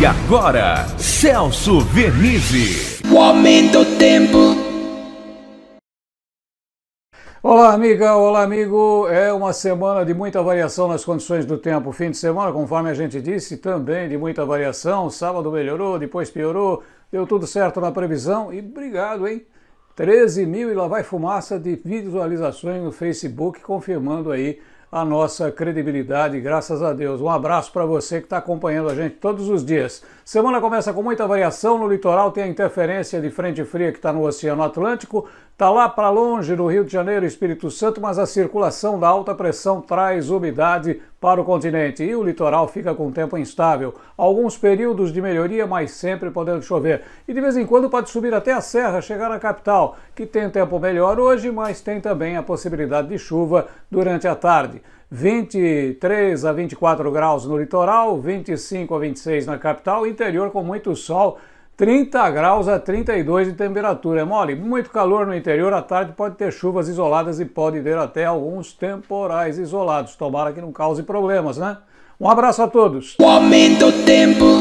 E agora, Celso Vernizzi. O aumento do tempo. Olá, amiga, olá, amigo. É uma semana de muita variação nas condições do tempo. Fim de semana, conforme a gente disse, também de muita variação. Sábado melhorou, depois piorou, deu tudo certo na previsão e obrigado, hein? 13 mil e lá vai fumaça de visualizações no Facebook, confirmando aí a nossa credibilidade, graças a Deus. Um abraço para você que está acompanhando a gente todos os dias. Semana começa com muita variação no litoral, tem a interferência de frente fria que está no Oceano Atlântico, está lá para longe, no Rio de Janeiro, Espírito Santo, mas a circulação da alta pressão traz umidade para o continente e o litoral fica com tempo instável. Alguns períodos de melhoria, mas sempre podendo chover. E de vez em quando pode subir até a serra, chegar à capital, que tem tempo melhor hoje, mas tem também a possibilidade de chuva durante a tarde. 23 a 24 graus no litoral, 25 a 26 na capital, interior com muito sol. 30 graus a 32 de temperatura. É mole? Muito calor no interior, à tarde pode ter chuvas isoladas e pode ter até alguns temporais isolados. Tomara que não cause problemas, né? Um abraço a todos. O aumento tempo.